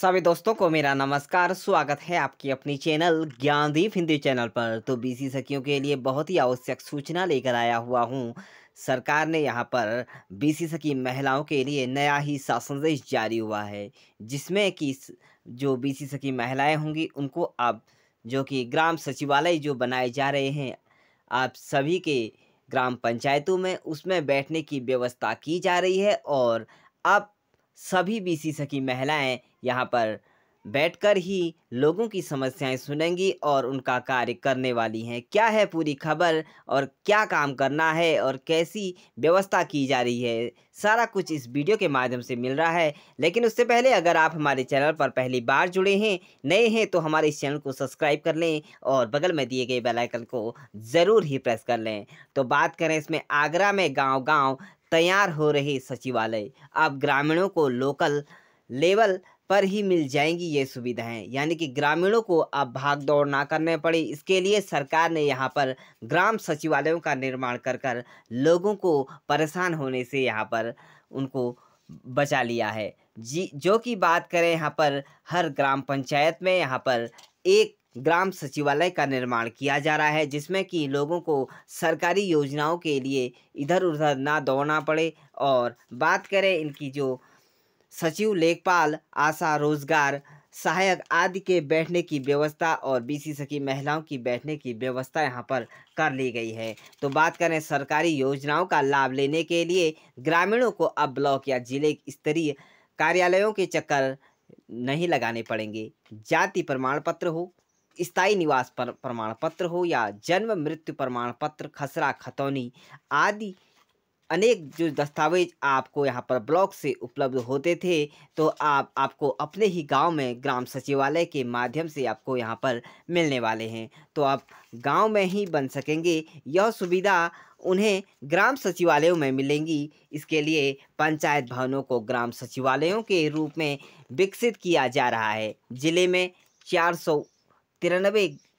सभी दोस्तों को मेरा नमस्कार स्वागत है आपकी अपनी चैनल ज्ञानदीप हिंदी चैनल पर तो बीसी सखियों के लिए बहुत ही आवश्यक सूचना लेकर आया हुआ हूँ सरकार ने यहाँ पर बीसी सखी महिलाओं के लिए नया ही शासन देश जारी हुआ है जिसमें कि जो बीसी सखी महिलाएं होंगी उनको अब जो कि ग्राम सचिवालय जो बनाए जा रहे हैं आप सभी के ग्राम पंचायतों में उसमें बैठने की व्यवस्था की जा रही है और अब सभी सी सखी महिलाएँ यहाँ पर बैठकर ही लोगों की समस्याएं सुनेंगी और उनका कार्य करने वाली हैं क्या है पूरी खबर और क्या काम करना है और कैसी व्यवस्था की जा रही है सारा कुछ इस वीडियो के माध्यम से मिल रहा है लेकिन उससे पहले अगर आप हमारे चैनल पर पहली बार जुड़े हैं नए हैं तो हमारे इस चैनल को सब्सक्राइब कर लें और बगल में दिए गए बेलाइकन को ज़रूर ही प्रेस कर लें तो बात करें इसमें आगरा में गाँव गाँव तैयार हो रहे सचिवालय अब ग्रामीणों को लोकल लेवल पर ही मिल जाएंगी ये सुविधाएं यानी कि ग्रामीणों को अब भाग दौड़ ना करने पड़े इसके लिए सरकार ने यहाँ पर ग्राम सचिवालयों का निर्माण कर कर लोगों को परेशान होने से यहाँ पर उनको बचा लिया है जी जो कि बात करें यहाँ पर हर ग्राम पंचायत में यहाँ पर एक ग्राम सचिवालय का निर्माण किया जा रहा है जिसमें कि लोगों को सरकारी योजनाओं के लिए इधर उधर ना दौड़ना पड़े और बात करें इनकी जो सचिव लेखपाल आशा रोजगार सहायक आदि के बैठने की व्यवस्था और बीसी सखी महिलाओं की बैठने की व्यवस्था यहाँ पर कर ली गई है तो बात करें सरकारी योजनाओं का लाभ लेने के लिए ग्रामीणों को अब ब्लॉक या जिले स्तरीय कार्यालयों के चक्कर नहीं लगाने पड़ेंगे जाति प्रमाण पत्र हो स्थायी निवास पर प्रमाण पत्र हो या जन्म मृत्यु प्रमाण पत्र खसरा खतौनी आदि अनेक जो दस्तावेज आपको यहाँ पर ब्लॉक से उपलब्ध होते थे तो आप आपको अपने ही गांव में ग्राम सचिवालय के माध्यम से आपको यहाँ पर मिलने वाले हैं तो आप गांव में ही बन सकेंगे यह सुविधा उन्हें ग्राम सचिवालयों में मिलेंगी इसके लिए पंचायत भवनों को ग्राम सचिवालयों के रूप में विकसित किया जा रहा है जिले में चार सौ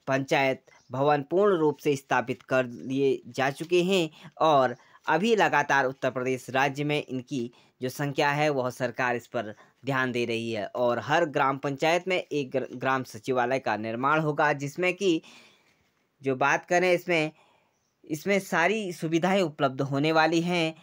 पंचायत भवन पूर्ण रूप से स्थापित कर लिए जा चुके हैं और अभी लगातार उत्तर प्रदेश राज्य में इनकी जो संख्या है वह सरकार इस पर ध्यान दे रही है और हर ग्राम पंचायत में एक ग्राम सचिवालय का निर्माण होगा जिसमें कि जो बात करें इसमें इसमें सारी सुविधाएं उपलब्ध होने वाली हैं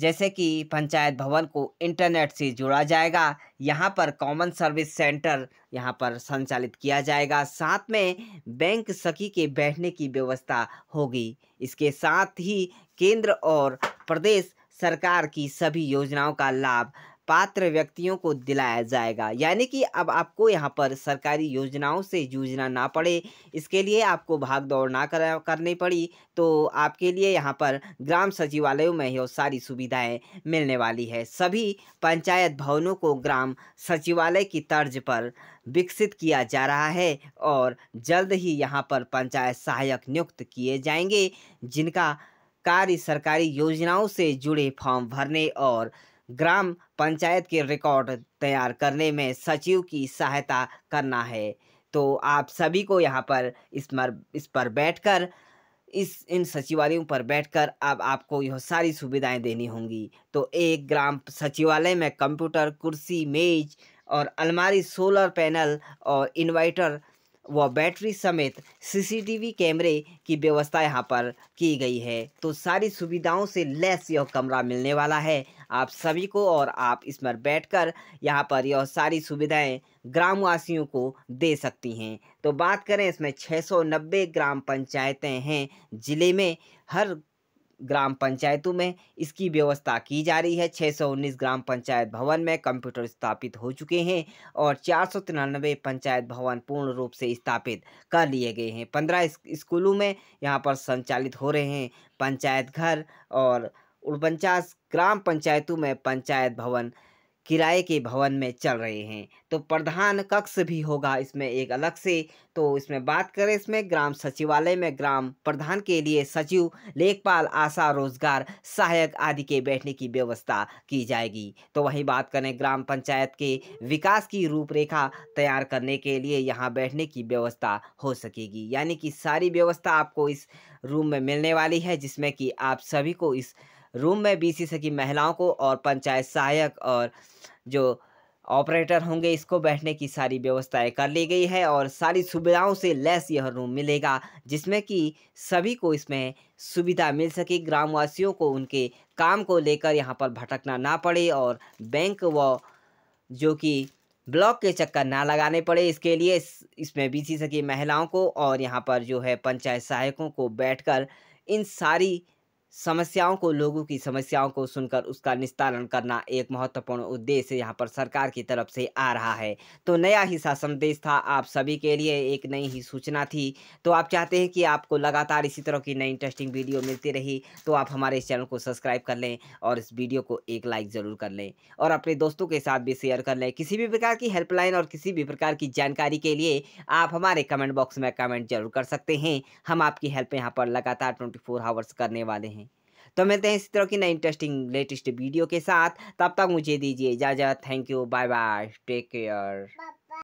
जैसे कि पंचायत भवन को इंटरनेट से जोड़ा जाएगा यहाँ पर कॉमन सर्विस सेंटर यहाँ पर संचालित किया जाएगा साथ में बैंक सखी के बैठने की व्यवस्था होगी इसके साथ ही केंद्र और प्रदेश सरकार की सभी योजनाओं का लाभ पात्र व्यक्तियों को दिलाया जाएगा यानी कि अब आपको यहाँ पर सरकारी योजनाओं से जूझना ना पड़े इसके लिए आपको भाग दौड़ ना कर, करनी पड़ी तो आपके लिए यहाँ पर ग्राम सचिवालयों में ही सारी सुविधाएं मिलने वाली है सभी पंचायत भवनों को ग्राम सचिवालय की तर्ज पर विकसित किया जा रहा है और जल्द ही यहाँ पर पंचायत सहायक नियुक्त किए जाएंगे जिनका कार्य सरकारी योजनाओं से जुड़े फॉर्म भरने और ग्राम पंचायत के रिकॉर्ड तैयार करने में सचिव की सहायता करना है तो आप सभी को यहाँ पर इस मर इस पर बैठकर इस इन सचिवालयों पर बैठकर अब आपको यह सारी सुविधाएं देनी होंगी तो एक ग्राम सचिवालय में कंप्यूटर कुर्सी मेज और अलमारी सोलर पैनल और इन्वर्टर व बैटरी समेत सीसीटीवी कैमरे की व्यवस्था यहाँ पर की गई है तो सारी सुविधाओं से लेस यह कमरा मिलने वाला है आप सभी को और आप इसमें बैठकर यहाँ पर यह सारी सुविधाएं ग्रामवासियों को दे सकती हैं तो बात करें इसमें 690 ग्राम पंचायतें हैं ज़िले में हर ग्राम पंचायतों में इसकी व्यवस्था की जा रही है 619 ग्राम पंचायत भवन में कंप्यूटर स्थापित हो चुके हैं और चार पंचायत भवन पूर्ण रूप से स्थापित कर लिए गए हैं 15 स्कूलों में यहाँ पर संचालित हो रहे हैं पंचायत घर और उनचास ग्राम पंचायतों में पंचायत भवन किराए के भवन में चल रहे हैं तो प्रधान कक्ष भी होगा इसमें एक अलग से तो इसमें बात करें इसमें ग्राम सचिवालय में ग्राम प्रधान के लिए सचिव लेखपाल आशा रोजगार सहायक आदि के बैठने की व्यवस्था की जाएगी तो वहीं बात करें ग्राम पंचायत के विकास की रूपरेखा तैयार करने के लिए यहाँ बैठने की व्यवस्था हो सकेगी यानी कि सारी व्यवस्था आपको इस रूम में मिलने वाली है जिसमें कि आप सभी को इस रूम में बी सी सकी महिलाओं को और पंचायत सहायक और जो ऑपरेटर होंगे इसको बैठने की सारी व्यवस्थाएं कर ली गई है और सारी सुविधाओं से लैस यह रूम मिलेगा जिसमें कि सभी को इसमें सुविधा मिल सके ग्रामवासियों को उनके काम को लेकर यहाँ पर भटकना ना पड़े और बैंक व जो कि ब्लॉक के चक्कर ना लगाने पड़े इसके लिए इस, इसमें बीसी सकी महिलाओं को और यहाँ पर जो है पंचायत सहायकों को बैठकर इन सारी समस्याओं को लोगों की समस्याओं को सुनकर उसका निस्तारण करना एक महत्वपूर्ण उद्देश्य यहाँ पर सरकार की तरफ से आ रहा है तो नया ही संदेश था आप सभी के लिए एक नई ही सूचना थी तो आप चाहते हैं कि आपको लगातार इसी तरह की नई इंटरेस्टिंग वीडियो मिलती रही तो आप हमारे इस चैनल को सब्सक्राइब कर लें और इस वीडियो को एक लाइक ज़रूर कर लें और अपने दोस्तों के साथ भी शेयर कर लें किसी भी प्रकार की हेल्पलाइन और किसी भी प्रकार की जानकारी के लिए आप हमारे कमेंट बॉक्स में कमेंट जरूर कर सकते हैं हम आपकी हेल्प यहाँ पर लगातार ट्वेंटी आवर्स करने वाले हैं तो मिलते हैं इसी तरह की नई इंटरेस्टिंग लेटेस्ट वीडियो के साथ तब तक मुझे दीजिए इजाज़त thank you bye bye take care